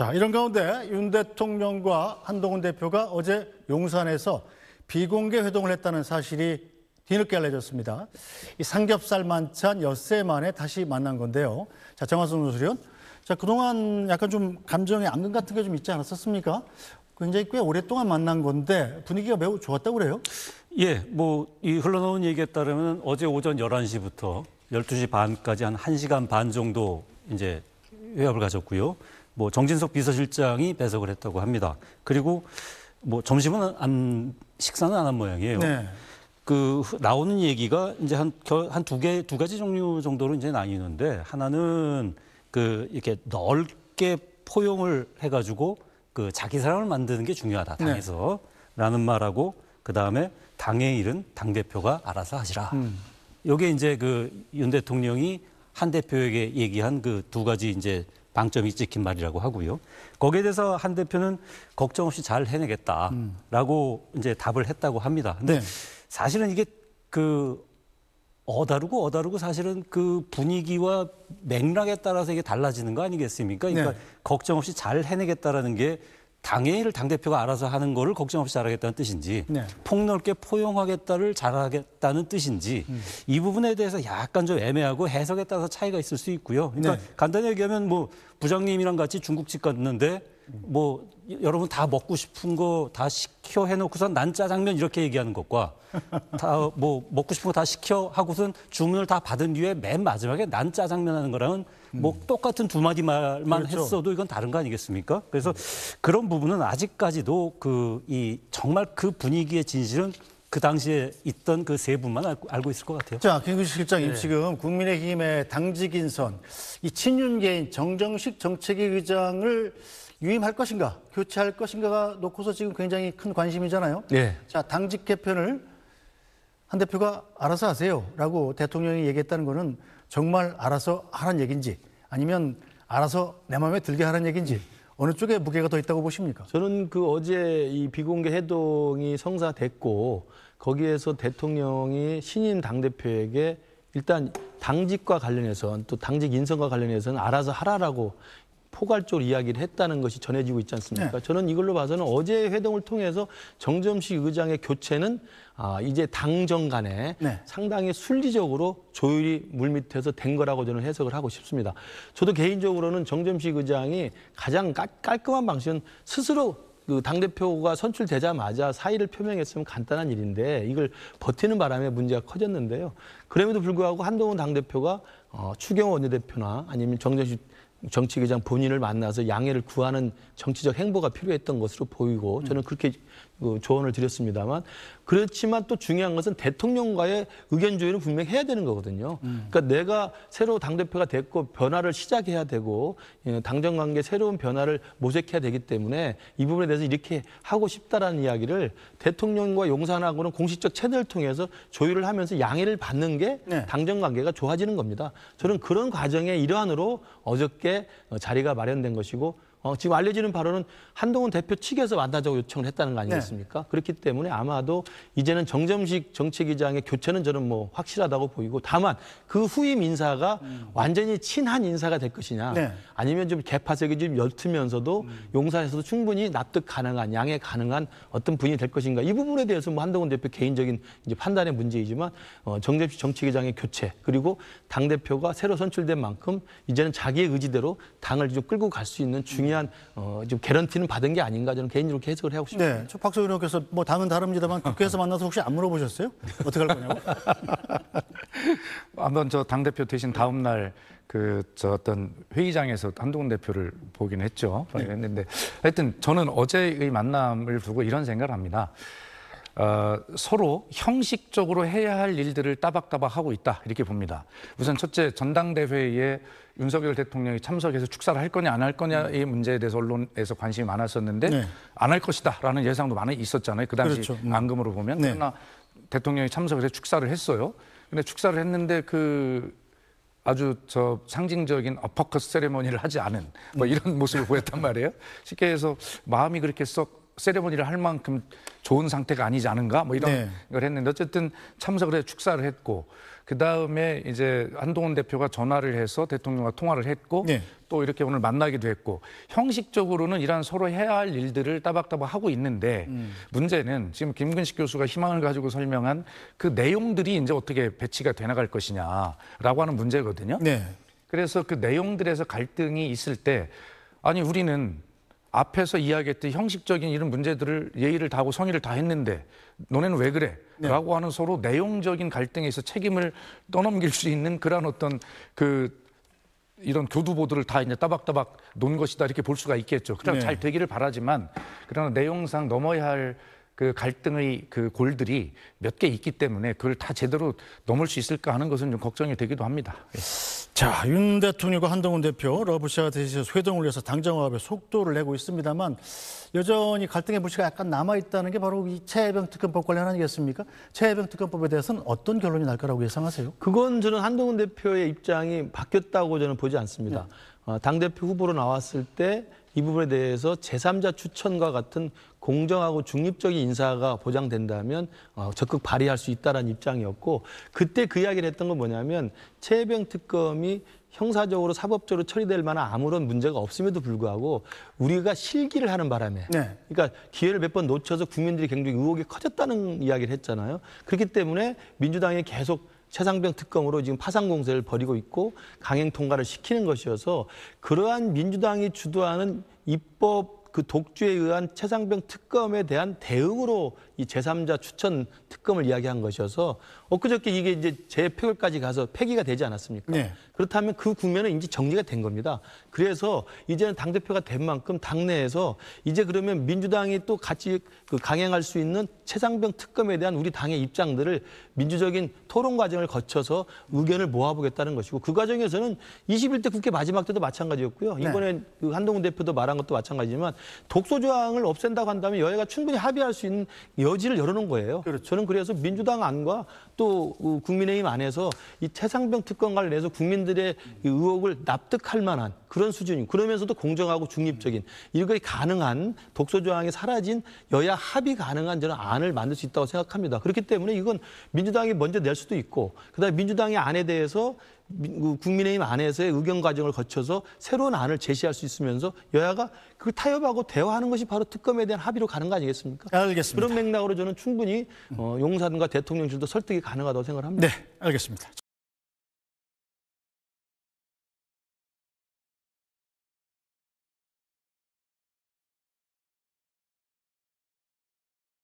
자, 이런 가운데 윤 대통령과 한동훈 대표가 어제 용산에서 비공개 회동을 했다는 사실이 뒤늦게 알려졌습니다. 이 삼겹살 만찬 엿새 만에 다시 만난 건데요. 자, 정화순 노수련. 자, 그동안 약간 좀 감정의 앙금 같은 게좀 있지 않았었습니까? 굉장히 꽤 오랫동안 만난 건데 분위기가 매우 좋았다고 그래요? 예, 뭐 이 흘러나온 얘기에 따르면 어제 오전 11시부터 12시 반까지 한 1시간 반 정도 이제 회합을 가졌고요. 뭐 정진석 비서실장이 배석을 했다고 합니다. 그리고 뭐 점심은 안 식사는 안 한 모양이에요. 네. 그 나오는 얘기가 이제 한 한 두 개 두 가지 종류 정도로 이제 나뉘는데 하나는 그 이렇게 넓게 포용을 해가지고 그 자기 사람을 만드는 게 중요하다 당에서라는 네. 말하고 그 다음에 당의 일은 당 대표가 알아서 하시라. 음. 요게 이제 그 윤 대통령이 한 대표에게 얘기한 그 두 가지 이제 방점이 찍힌 말이라고 하고요. 거기에 대해서 한 대표는 걱정 없이 잘 해내겠다라고 음. 이제 답을 했다고 합니다. 근데 네. 사실은 이게 그 어다르고 어다르고 사실은 그 분위기와 맥락에 따라서 이게 달라지는 거 아니겠습니까? 그러니까 네. 걱정 없이 잘 해내겠다라는 게 당회의를 당대표가 알아서 하는 거를 걱정 없이 잘하겠다는 뜻인지 네. 폭넓게 포용하겠다를 잘하겠다는 뜻인지 음. 이 부분에 대해서 약간 좀 애매하고 해석에 따라서 차이가 있을 수 있고요. 그러니까 네. 간단히 얘기하면 뭐 부장님이랑 같이 중국집 갔는데 뭐 여러분 다 먹고 싶은 거 다 시켜 해놓고선난 짜장면 이렇게 얘기하는 것과 다 뭐 먹고 싶은 거 다 시켜 하고선 주문을 다 받은 뒤에 맨 마지막에 난 짜장면 하는 거랑은 뭐 음. 똑같은 두 마디 말만 그렇죠. 했어도 이건 다른 거 아니겠습니까? 그래서 그런 부분은 아직까지도 그 이 정말 그 분위기의 진실은 그 당시에 있던 그 세 분만 알고 있을 것 같아요. 자, 김규식 실장님 네. 지금 국민의힘의 당직 인선, 이 친윤계인 정정식 정책위 의장을 유임할 것인가, 교체할 것인가가 놓고서 지금 굉장히 큰 관심이잖아요. 네. 자, 당직 개편을 한 대표가 알아서 하세요라고 대통령이 얘기했다는 거는 정말 알아서 하란 얘기지 아니면 알아서 내 마음에 들게 하란 얘기지 어느 쪽에 무게가 더 있다고 보십니까? 저는 그 어제 이 비공개 해동이 성사됐고 거기에서 대통령이 신임 당대표에게 일단 당직과 관련해서는 또 당직 인선과 관련해서는 알아서 하라라고 포괄적으로 이야기를 했다는 것이 전해지고 있지 않습니까? 네. 저는 이걸로 봐서는 어제 회동을 통해서 정점식 의장의 교체는 아, 이제 당정 간에 네. 상당히 순리적으로 조율이 물밑에서 된 거라고 저는 해석을 하고 싶습니다. 저도 개인적으로는 정점식 의장이 가장 깔끔한 방식은 스스로 그 당대표가 선출되자마자 사의를 표명했으면 간단한 일인데 이걸 버티는 바람에 문제가 커졌는데요. 그럼에도 불구하고 한동훈 당대표가 어, 추경 원내대표나 아니면 정전식 정치개장 본인을 만나서 양해를 구하는 정치적 행보가 필요했던 것으로 보이고 저는 그렇게 그 조언을 드렸습니다만 그렇지만 또 중요한 것은 대통령과의 의견 조율을 분명히 해야 되는 거거든요. 음. 그러니까 내가 새로 당 대표가 됐고 변화를 시작해야 되고 예, 당정 관계 새로운 변화를 모색해야 되기 때문에 이 부분에 대해서 이렇게 하고 싶다라는 이야기를 대통령과 용산하고는 공식적 채널을 통해서 조율을 하면서 양해를 받는 게 네. 당정 관계가 좋아지는 겁니다. 저는 그런 과정의 일환으로 어저께 어, 자리가 마련된 것이고 어, 지금 알려지는 바로는 한동훈 대표 측에서 만나자고 요청을 했다는 거 아니겠습니까? 네. 그렇기 때문에 아마도 이제는 정점식 정책위장의 교체는 저는 뭐 확실하다고 보이고 다만 그 후임 인사가 음. 완전히 친한 인사가 될 것이냐 네. 아니면 좀 개파색이 좀 엷으면서도 음. 용산에서도 충분히 납득 가능한 양해 가능한 어떤 분이 될 것인가 이 부분에 대해서 뭐 한동훈 대표 개인적인 이제 판단의 문제이지만 어, 정점식 정책위장의 교체 그리고 당 대표가 새로 선출된 만큼 이제는 자기의 의지대로 당을 좀 끌고 갈 수 있는 중요. 의미한 어, 좀 개런티는 받은 게 아닌가 저는 개인적으로 그렇게 해석을 하고 싶습니다. 네, 박수 의원께서 뭐 당은 다릅니다만 국회에서 네. 만나서 혹시 안 물어보셨어요? 어떻게 할 거냐고? 한번 저당 대표 대신 다음 날 그 저 어떤 회의장에서 한동훈 대표를 보긴 했죠. 네. 했는데 하여튼 저는 어제의 만남을 두고 이런 생각을 합니다. 어, 서로 형식적으로 해야 할 일들을 따박따박 하고 있다 이렇게 봅니다. 우선 첫째 전당대회에 윤석열 대통령이 참석해서 축사를 할 거냐 안 할 거냐의 네. 문제에 대해서 언론에서 관심이 많았었는데 네. 안할 것이다라는 예상도 많이 있었잖아요. 그 당시 그렇죠. 음. 안금으로 보면 네. 그러나 대통령이 참석해서 축사를 했어요. 근데 축사를 했는데 그 아주 저 상징적인 어퍼컷 세레머니를 하지 않은 뭐 네. 이런 모습을 보였단 말이에요. 쉽게 해서 마음이 그렇게 썩 세레모니를 할 만큼 좋은 상태가 아니지 않은가 뭐 이런 네. 걸 했는데 어쨌든 참석을 해 축사를 했고 그 다음에 이제 한동훈 대표가 전화를 해서 대통령과 통화를 했고 네. 또 이렇게 오늘 만나기도 했고 형식적으로는 이러한 서로 해야 할 일들을 따박따박 하고 있는데 음. 문제는 지금 김근식 교수가 희망을 가지고 설명한 그 내용들이 이제 어떻게 배치가 되 나갈 것이냐라고 하는 문제거든요. 네. 그래서 그 내용들에서 갈등이 있을 때 아니 우리는 앞에서 이야기했던 형식적인 이런 문제들을 예의를 다하고 성의를 다했는데 너네는 왜 그래? 네. 라고 하는 서로 내용적인 갈등에서 책임을 떠넘길 수 있는 그러 어떤 그 이런 교두보들을 다 이제 따박따박 논 것이다 이렇게 볼 수가 있겠죠. 그럼 네. 잘 되기를 바라지만 그러나 내용상 넘어야 할그 갈등의 그 골들이 몇 개 있기 때문에 그걸 다 제대로 넘을 수 있을까 하는 것은 좀 걱정이 되기도 합니다. 예. 자, 윤 대통령과 한동훈 대표 러브샷 대신 회동을 위해서 당정 화합의 속도를 내고 있습니다만 여전히 갈등의 불씨가 약간 남아 있다는 게 바로 이 체해병 특검법 관련 아니겠습니까? 체해병 특검법에 대해서는 어떤 결론이 날 거라고 예상하세요? 그건 저는 한동훈 대표의 입장이 바뀌었다고 저는 보지 않습니다. 네. 어, 당 대표 후보로 나왔을 때이 부분에 대해서 제3자 추천과 같은 공정하고 중립적인 인사가 보장된다면 어, 적극 발의할 수 있다라는 입장이었고 그때 그 이야기를 했던 건 뭐냐면 최혜병 특검이 형사적으로 사법적으로 처리될 만한 아무런 문제가 없음에도 불구하고 우리가 실기를 하는 바람에 네. 그러니까 기회를 몇 번 놓쳐서 국민들이 굉장히 의혹이 커졌다는 이야기를 했잖아요. 그렇기 때문에 민주당이 계속 최상병 특검으로 지금 파상 공세를 벌이고 있고 강행 통과를 시키는 것이어서 그러한 민주당이 주도하는 입법 그 독주에 의한 최상병 특검에 대한 대응으로 이 제3자 추천 특검을 이야기한 것이어서 엊그저께 이게 이제 재표결까지 가서 폐기가 되지 않았습니까? 네. 그렇다면 그 국면은 이제 정리가 된 겁니다. 그래서 이제는 당대표가 된 만큼 당내에서 이제 그러면 민주당이 또 같이 그 강행할 수 있는 최상병 특검에 대한 우리 당의 입장들을 민주적인 토론 과정을 거쳐서 의견을 모아보겠다는 것이고 그 과정에서는 21대 국회 마지막 때도 마찬가지였고요. 네. 이번에 네. 그 한동훈 대표도 말한 것도 마찬가지지만 독소 조항을 없앤다고 한다면 여야가 충분히 합의할 수 있는 여 여지를 열어놓은 거예요. 그렇죠. 저는 그래서 민주당 안과 또 국민의힘 안에서 이 태상병 특검을 내서 국민들의 의혹을 납득할 만한 그런 수준, 이 그러면서도 공정하고 중립적인 이걸 가능한 독소 조항이 사라진 여야 합의 가능한 저는 안을 만들 수 있다고 생각합니다. 그렇기 때문에 이건 민주당이 먼저 낼 수도 있고, 그다음에 민주당의 안에 대해서 그 국민의힘 안에서의 의견 과정을 거쳐서 새로운 안을 제시할 수 있으면서 여야가 그 타협하고 대화하는 것이 바로 특검에 대한 합의로 가는 거 아니겠습니까? 알겠습니다. 그런 맥락으로 저는 충분히 어, 용사과 대통령실도 설득이 가능하다고 생각합니다. 네, 알겠습니다.